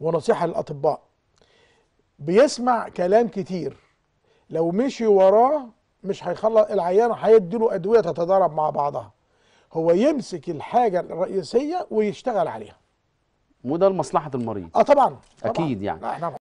ونصيحة للأطباء بيسمع كلام كتير لو مشي وراه مش هيخلص العيان هيديله أدوية تتضارب مع بعضها هو يمسك الحاجة الرئيسية ويشتغل عليها وده لمصلحة المريض اه طبعا, طبعا. اكيد يعني احنا